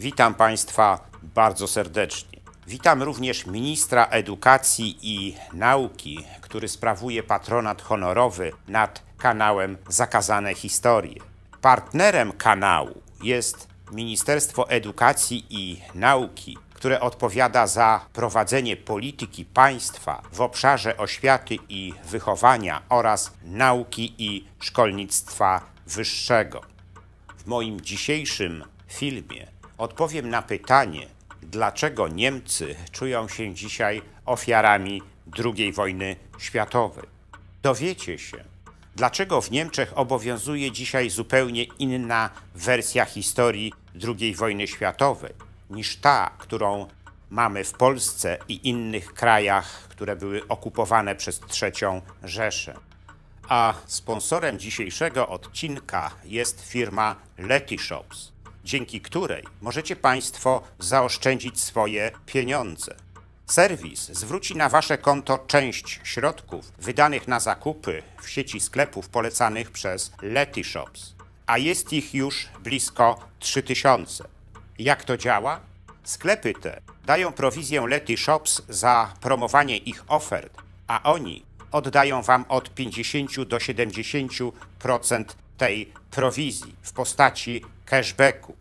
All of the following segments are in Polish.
Witam Państwa bardzo serdecznie. Witam również ministra edukacji i nauki, który sprawuje patronat honorowy nad kanałem Zakazane Historie. Partnerem kanału jest Ministerstwo Edukacji i Nauki, które odpowiada za prowadzenie polityki państwa w obszarze oświaty i wychowania oraz nauki i szkolnictwa wyższego. W moim dzisiejszym filmie odpowiem na pytanie, dlaczego Niemcy czują się dzisiaj ofiarami II wojny światowej. Dowiecie się, dlaczego w Niemczech obowiązuje dzisiaj zupełnie inna wersja historii II wojny światowej niż ta, którą mamy w Polsce i innych krajach, które były okupowane przez III Rzeszę. A sponsorem dzisiejszego odcinka jest firma Letyshops dzięki której możecie Państwo zaoszczędzić swoje pieniądze. Serwis zwróci na Wasze konto część środków wydanych na zakupy w sieci sklepów polecanych przez Letyshops, a jest ich już blisko 3000. Jak to działa? Sklepy te dają prowizję Letyshops za promowanie ich ofert, a oni oddają Wam od 50 do 70% tej prowizji w postaci cashbacku.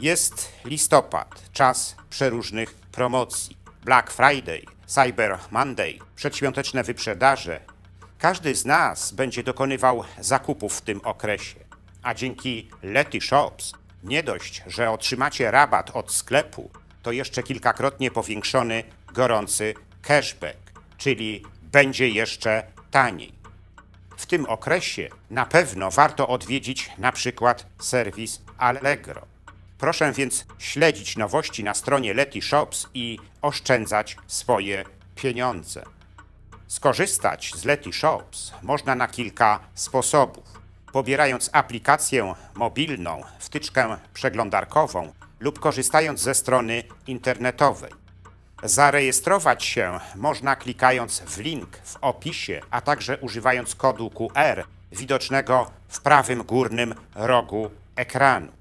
Jest listopad, czas przeróżnych promocji. Black Friday, Cyber Monday, przedświąteczne wyprzedaże. Każdy z nas będzie dokonywał zakupów w tym okresie. A dzięki Lety Shops nie dość, że otrzymacie rabat od sklepu, to jeszcze kilkakrotnie powiększony gorący cashback, czyli będzie jeszcze taniej. W tym okresie na pewno warto odwiedzić na przykład serwis Allegro. Proszę więc śledzić nowości na stronie Leti Shops i oszczędzać swoje pieniądze. Skorzystać z Leti Shops można na kilka sposobów. Pobierając aplikację mobilną, wtyczkę przeglądarkową lub korzystając ze strony internetowej. Zarejestrować się można klikając w link w opisie, a także używając kodu QR widocznego w prawym górnym rogu ekranu.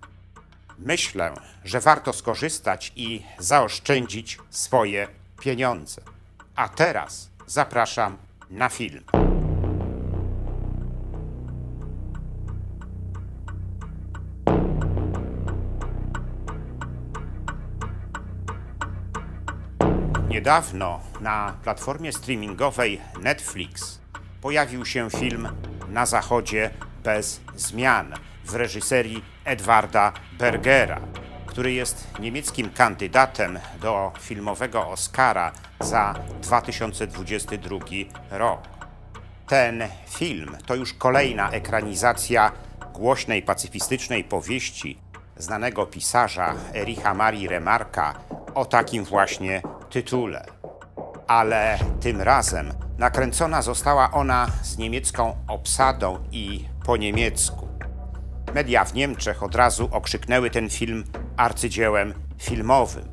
Myślę, że warto skorzystać i zaoszczędzić swoje pieniądze. A teraz zapraszam na film. Niedawno na platformie streamingowej Netflix pojawił się film Na Zachodzie bez zmian w reżyserii Edwarda Bergera, który jest niemieckim kandydatem do filmowego Oscara za 2022 rok. Ten film to już kolejna ekranizacja głośnej pacyfistycznej powieści znanego pisarza Ericha Marii Remarka o takim właśnie tytule. Ale tym razem nakręcona została ona z niemiecką obsadą i po niemiecku. Media w Niemczech od razu okrzyknęły ten film arcydziełem filmowym.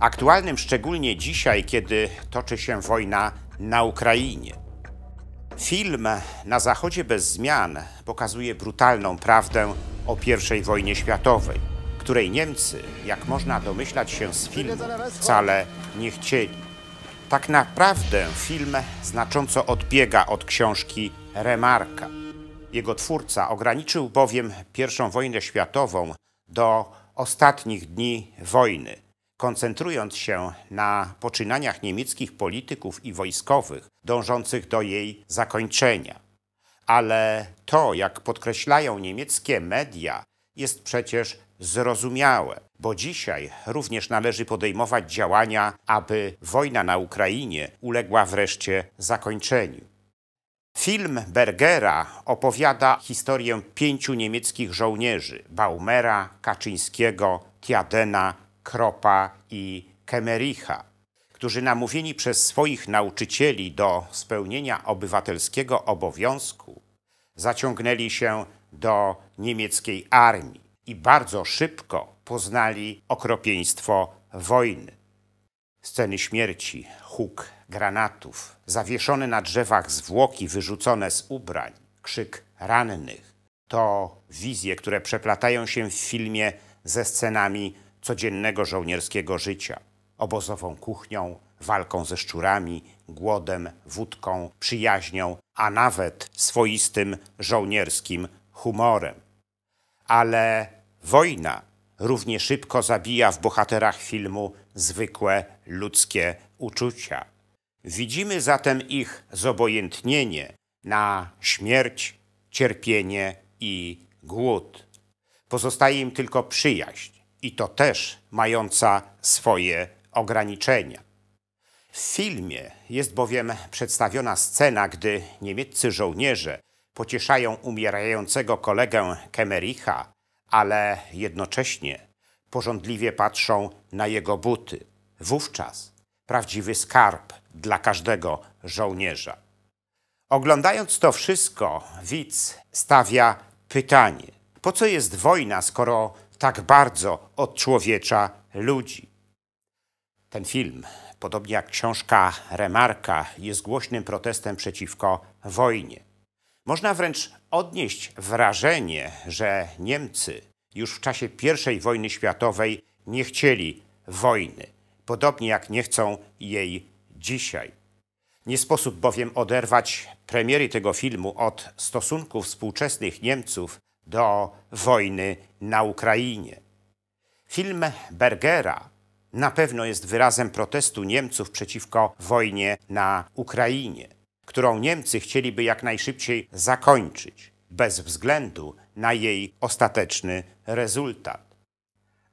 Aktualnym szczególnie dzisiaj, kiedy toczy się wojna na Ukrainie. Film Na Zachodzie bez zmian pokazuje brutalną prawdę o I wojnie światowej, której Niemcy, jak można domyślać się z filmu, wcale nie chcieli. Tak naprawdę film znacząco odbiega od książki Remarka. Jego twórca ograniczył bowiem I wojnę światową do ostatnich dni wojny, koncentrując się na poczynaniach niemieckich polityków i wojskowych dążących do jej zakończenia. Ale to, jak podkreślają niemieckie media, jest przecież zrozumiałe, bo dzisiaj również należy podejmować działania, aby wojna na Ukrainie uległa wreszcie zakończeniu. Film Bergera opowiada historię pięciu niemieckich żołnierzy: Baumera, Kaczyńskiego, Tiadena, Kropa i Kemericha, którzy namówieni przez swoich nauczycieli do spełnienia obywatelskiego obowiązku, zaciągnęli się do niemieckiej armii i bardzo szybko poznali okropieństwo wojny. Sceny śmierci, huk granatów, zawieszone na drzewach zwłoki wyrzucone z ubrań, krzyk rannych. To wizje, które przeplatają się w filmie ze scenami codziennego żołnierskiego życia. Obozową kuchnią, walką ze szczurami, głodem, wódką, przyjaźnią, a nawet swoistym żołnierskim humorem. Ale wojna równie szybko zabija w bohaterach filmu zwykłe ludzkie uczucia. Widzimy zatem ich zobojętnienie na śmierć, cierpienie i głód. Pozostaje im tylko przyjaźń, i to też mająca swoje ograniczenia. W filmie jest bowiem przedstawiona scena, gdy niemieccy żołnierze pocieszają umierającego kolegę Kemericha, ale jednocześnie pożądliwie patrzą na jego buty. Wówczas prawdziwy skarb dla każdego żołnierza. Oglądając to wszystko, widz stawia pytanie: po co jest wojna, skoro tak bardzo odczłowiecza ludzi? Ten film, podobnie jak książka Remarka, jest głośnym protestem przeciwko wojnie. Można wręcz odnieść wrażenie, że Niemcy już w czasie I wojny światowej nie chcieli wojny, podobnie jak nie chcą jej dzisiaj. Nie sposób bowiem oderwać premiery tego filmu od stosunków współczesnych Niemców do wojny na Ukrainie. Film Bergera na pewno jest wyrazem protestu Niemców przeciwko wojnie na Ukrainie, którą Niemcy chcieliby jak najszybciej zakończyć, bez względu na jej ostateczny rezultat.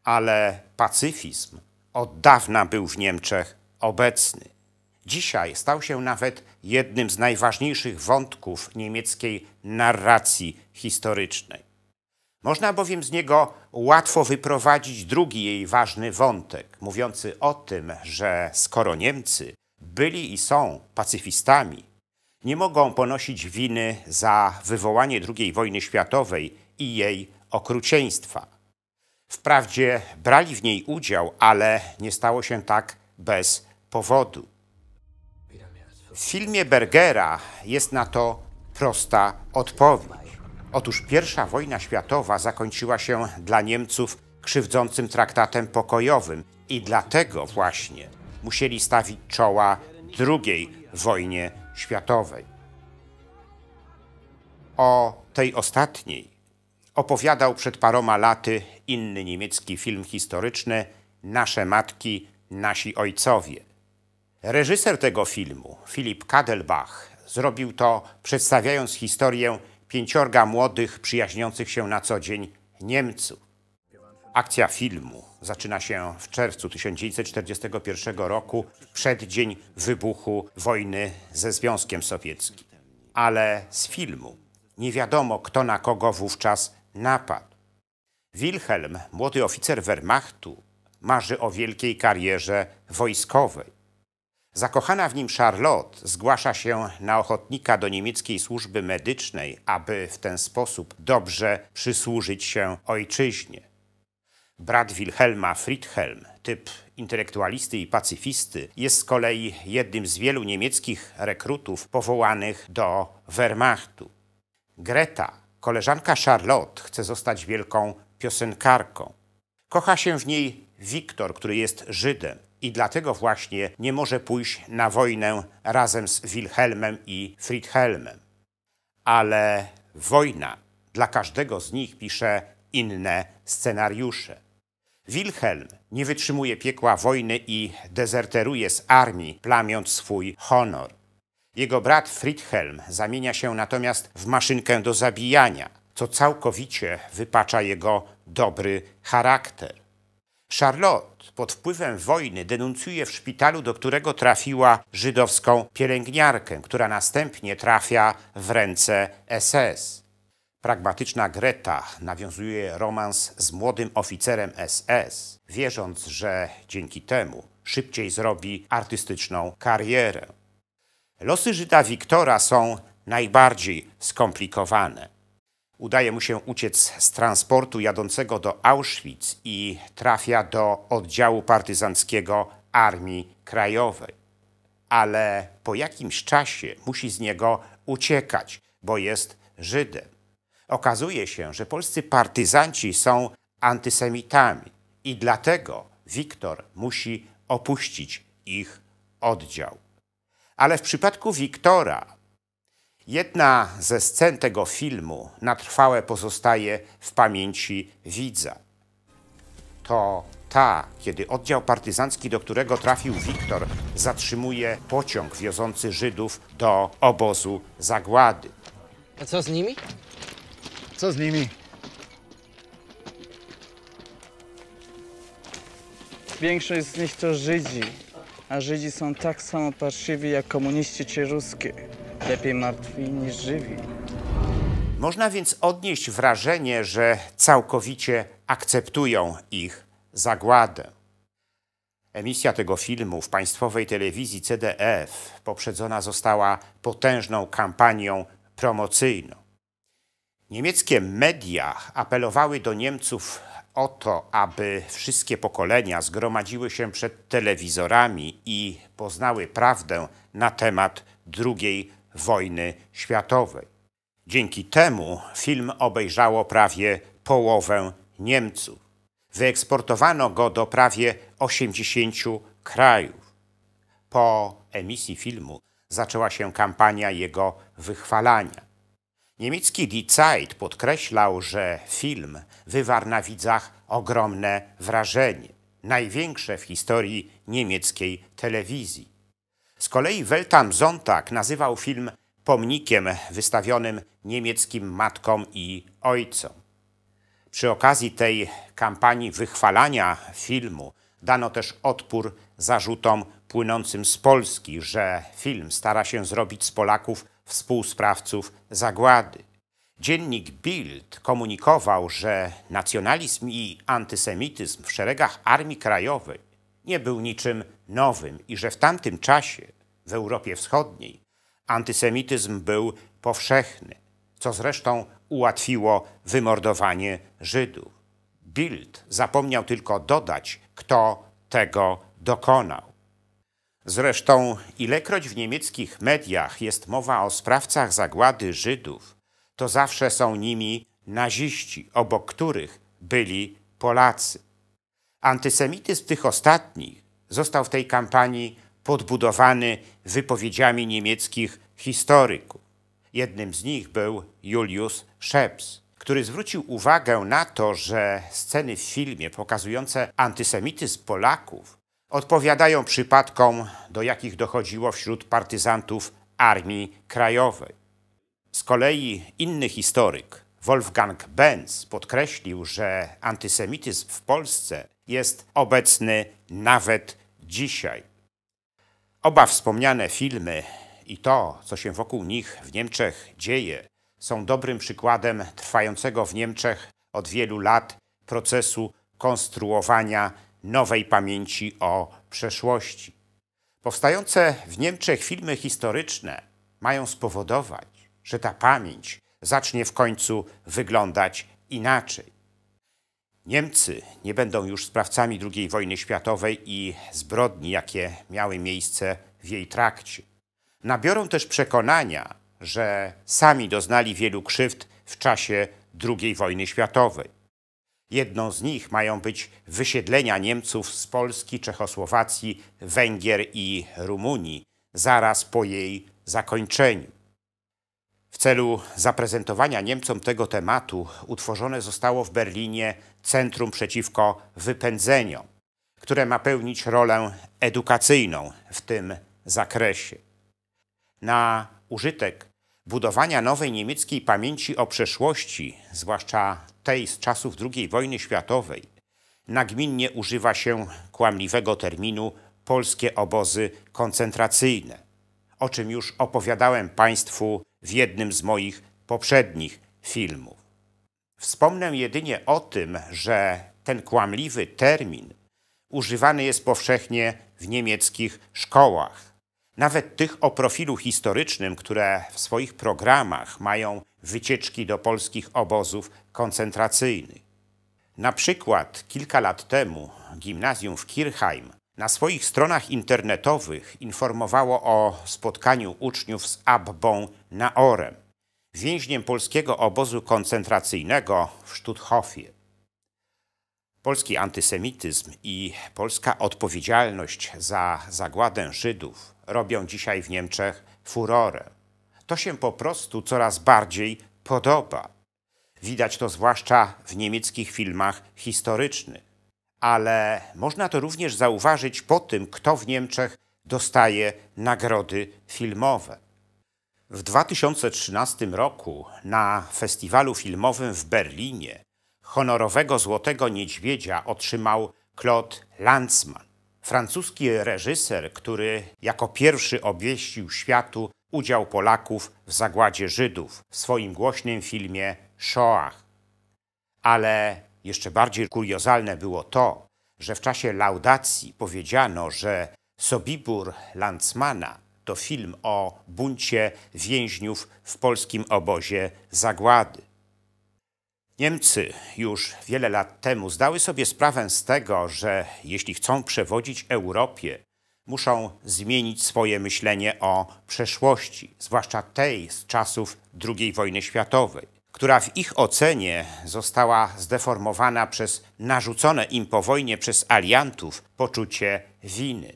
Ale pacyfizm od dawna był w Niemczech obecny. Dzisiaj stał się nawet jednym z najważniejszych wątków niemieckiej narracji historycznej. Można bowiem z niego łatwo wyprowadzić drugi jej ważny wątek, mówiący o tym, że skoro Niemcy byli i są pacyfistami, nie mogą ponosić winy za wywołanie II wojny światowej i jej okrucieństwa. Wprawdzie brali w niej udział, ale nie stało się tak bez powodu. W filmie Bergera jest na to prosta odpowiedź. Otóż I wojna światowa zakończyła się dla Niemców krzywdzącym traktatem pokojowym i dlatego właśnie musieli stawić czoła II wojnie światowej. O tej ostatniej opowiadał przed paroma laty inny niemiecki film historyczny Nasze matki, nasi ojcowie. Reżyser tego filmu, Filip Kadelbach, zrobił to przedstawiając historię pięciorga młodych, przyjaźniących się na co dzień Niemców. Akcja filmu zaczyna się w czerwcu 1941 roku, przeddzień wybuchu wojny ze Związkiem Sowieckim. Ale z filmu nie wiadomo, kto na kogo wówczas napadł. Wilhelm, młody oficer Wehrmachtu, marzy o wielkiej karierze wojskowej. Zakochana w nim Charlotte zgłasza się na ochotnika do niemieckiej służby medycznej, aby w ten sposób dobrze przysłużyć się ojczyźnie. Brat Wilhelma Friedhelm, typ intelektualisty i pacyfisty, jest z kolei jednym z wielu niemieckich rekrutów powołanych do Wehrmachtu. Greta, koleżanka Charlotte, chce zostać wielką piosenkarką. Kocha się w niej Wiktor, który jest Żydem i dlatego właśnie nie może pójść na wojnę razem z Wilhelmem i Friedhelmem. Ale wojna dla każdego z nich pisze inne scenariusze. Wilhelm nie wytrzymuje piekła wojny i dezerteruje z armii, plamiąc swój honor. Jego brat Friedhelm zamienia się natomiast w maszynkę do zabijania, co całkowicie wypacza jego dobry charakter. Charlotte pod wpływem wojny denuncjuje w szpitalu, do którego trafiła żydowską pielęgniarkę, która następnie trafia w ręce SS. Pragmatyczna Greta nawiązuje romans z młodym oficerem SS, wierząc, że dzięki temu szybciej zrobi artystyczną karierę. Losy Żyda Wiktora są najbardziej skomplikowane. Udaje mu się uciec z transportu jadącego do Auschwitz i trafia do oddziału partyzanckiego Armii Krajowej. Ale po jakimś czasie musi z niego uciekać, bo jest Żydem. Okazuje się, że polscy partyzanci są antysemitami i dlatego Wiktor musi opuścić ich oddział. Ale w przypadku Wiktora Jedna ze scen tego filmu na trwałe pozostaje w pamięci widza. To ta, kiedy oddział partyzancki, do którego trafił Wiktor, zatrzymuje pociąg wiozący Żydów do obozu zagłady. A co z nimi? Co z nimi? Większość z nich to Żydzi, a Żydzi są tak samo parszywi jak komuniści czy ruskie. Lepiej martwi niż żywi. Można więc odnieść wrażenie, że całkowicie akceptują ich zagładę. Emisja tego filmu w państwowej telewizji CDF poprzedzona została potężną kampanią promocyjną. Niemieckie media apelowały do Niemców o to, aby wszystkie pokolenia zgromadziły się przed telewizorami i poznały prawdę na temat II wojny światowej. Dzięki temu film obejrzało prawie połowę Niemców. Wyeksportowano go do prawie 80 krajów. Po emisji filmu zaczęła się kampania jego wychwalania. Niemiecki Die Zeit podkreślał, że film wywarł na widzach ogromne wrażenie, największe w historii niemieckiej telewizji. Z kolei Weltan Zontag nazywał film pomnikiem wystawionym niemieckim matkom i ojcom. Przy okazji tej kampanii wychwalania filmu dano też odpór zarzutom płynącym z Polski, że film stara się zrobić z Polaków współsprawców zagłady. Dziennik Bild komunikował, że nacjonalizm i antysemityzm w szeregach Armii Krajowej nie był niczym nowym i że w tamtym czasie w Europie Wschodniej antysemityzm był powszechny, co zresztą ułatwiło wymordowanie Żydów. Bild zapomniał tylko dodać, kto tego dokonał. Zresztą, ilekroć w niemieckich mediach jest mowa o sprawcach zagłady Żydów, to zawsze są nimi naziści, obok których byli Polacy. Antysemityzm tych ostatnich został w tej kampanii podbudowany wypowiedziami niemieckich historyków. Jednym z nich był Julius Scheps, który zwrócił uwagę na to, że sceny w filmie pokazujące antysemityzm Polaków odpowiadają przypadkom, do jakich dochodziło wśród partyzantów Armii Krajowej. Z kolei inny historyk, Wolfgang Benz, podkreślił, że antysemityzm w Polsce jest obecny nawet dzisiaj. Oba wspomniane filmy i to, co się wokół nich w Niemczech dzieje, są dobrym przykładem trwającego w Niemczech od wielu lat procesu konstruowania nowej pamięci o przeszłości. Powstające w Niemczech filmy historyczne mają spowodować, że ta pamięć zacznie w końcu wyglądać inaczej. Niemcy nie będą już sprawcami II wojny światowej i zbrodni, jakie miały miejsce w jej trakcie. Nabiorą też przekonania, że sami doznali wielu krzywd w czasie II wojny światowej. Jedną z nich mają być wysiedlenia Niemców z Polski, Czechosłowacji, Węgier i Rumunii zaraz po jej zakończeniu celu zaprezentowania Niemcom tego tematu utworzone zostało w Berlinie Centrum Przeciwko Wypędzeniom, które ma pełnić rolę edukacyjną w tym zakresie. Na użytek budowania nowej niemieckiej pamięci o przeszłości, zwłaszcza tej z czasów II wojny światowej, nagminnie używa się kłamliwego terminu polskie obozy koncentracyjne, o czym już opowiadałem Państwu w jednym z moich poprzednich filmów. Wspomnę jedynie o tym, że ten kłamliwy termin używany jest powszechnie w niemieckich szkołach. Nawet tych o profilu historycznym, które w swoich programach mają wycieczki do polskich obozów koncentracyjnych. Na przykład kilka lat temu gimnazjum w Kirchheim na swoich stronach internetowych informowało o spotkaniu uczniów z Abbą Naorem, więźniem polskiego obozu koncentracyjnego w Stutthofie. Polski antysemityzm i polska odpowiedzialność za zagładę Żydów robią dzisiaj w Niemczech furorę. To się po prostu coraz bardziej podoba. Widać to zwłaszcza w niemieckich filmach historycznych ale można to również zauważyć po tym, kto w Niemczech dostaje nagrody filmowe. W 2013 roku na festiwalu filmowym w Berlinie honorowego Złotego Niedźwiedzia otrzymał Claude Lanzmann, francuski reżyser, który jako pierwszy obwieścił światu udział Polaków w zagładzie Żydów w swoim głośnym filmie Shoah. Ale jeszcze bardziej kuriozalne było to, że w czasie laudacji powiedziano, że Sobibór Landsmana to film o buncie więźniów w polskim obozie zagłady. Niemcy już wiele lat temu zdały sobie sprawę z tego, że jeśli chcą przewodzić Europie, muszą zmienić swoje myślenie o przeszłości, zwłaszcza tej z czasów II wojny światowej która w ich ocenie została zdeformowana przez narzucone im po wojnie przez aliantów poczucie winy.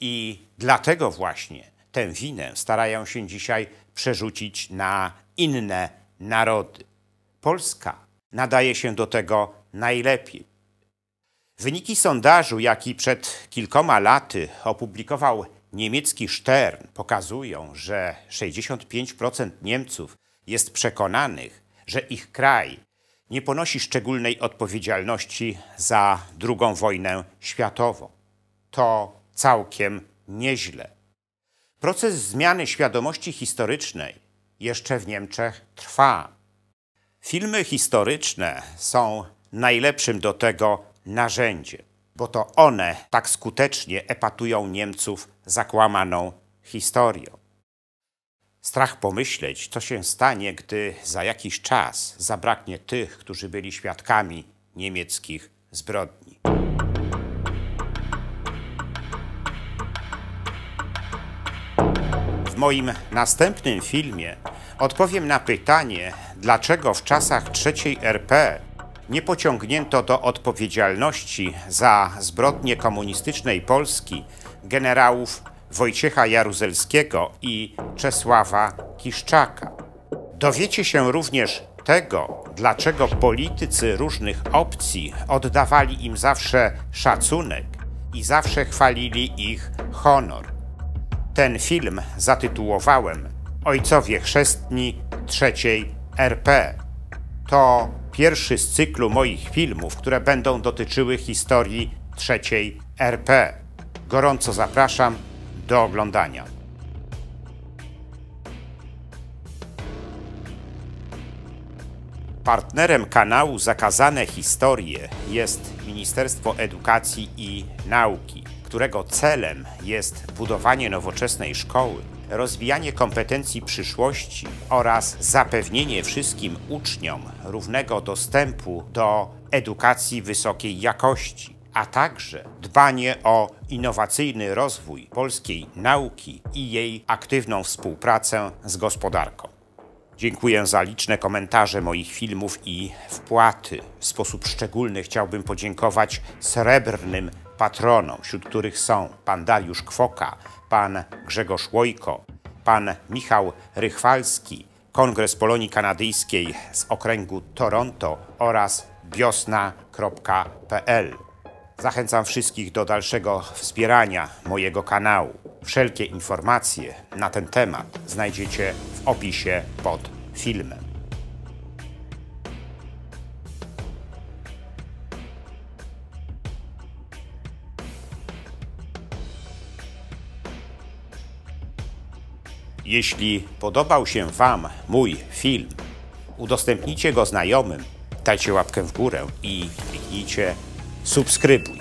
I dlatego właśnie tę winę starają się dzisiaj przerzucić na inne narody. Polska nadaje się do tego najlepiej. Wyniki sondażu, jaki przed kilkoma laty opublikował niemiecki Stern, pokazują, że 65% Niemców jest przekonanych, że ich kraj nie ponosi szczególnej odpowiedzialności za II wojnę światową. To całkiem nieźle. Proces zmiany świadomości historycznej jeszcze w Niemczech trwa. Filmy historyczne są najlepszym do tego narzędziem, bo to one tak skutecznie epatują Niemców zakłamaną historią. Strach pomyśleć, co się stanie, gdy za jakiś czas zabraknie tych, którzy byli świadkami niemieckich zbrodni. W moim następnym filmie odpowiem na pytanie, dlaczego w czasach III RP nie pociągnięto do odpowiedzialności za zbrodnie komunistycznej Polski generałów Wojciecha Jaruzelskiego i Czesława Kiszczaka. Dowiecie się również tego, dlaczego politycy różnych opcji oddawali im zawsze szacunek i zawsze chwalili ich honor. Ten film zatytułowałem Ojcowie Chrzestni III RP. To pierwszy z cyklu moich filmów, które będą dotyczyły historii III RP. Gorąco zapraszam do oglądania. Partnerem kanału Zakazane Historie jest Ministerstwo Edukacji i Nauki, którego celem jest budowanie nowoczesnej szkoły, rozwijanie kompetencji przyszłości oraz zapewnienie wszystkim uczniom równego dostępu do edukacji wysokiej jakości a także dbanie o innowacyjny rozwój polskiej nauki i jej aktywną współpracę z gospodarką. Dziękuję za liczne komentarze moich filmów i wpłaty. W sposób szczególny chciałbym podziękować srebrnym patronom, wśród których są pan Dariusz Kwoka, pan Grzegorz Łojko, pan Michał Rychwalski, Kongres Polonii Kanadyjskiej z okręgu Toronto oraz biosna.pl. Zachęcam wszystkich do dalszego wspierania mojego kanału. Wszelkie informacje na ten temat znajdziecie w opisie pod filmem. Jeśli podobał się Wam mój film, udostępnijcie go znajomym, dajcie łapkę w górę i kliknijcie subscrevo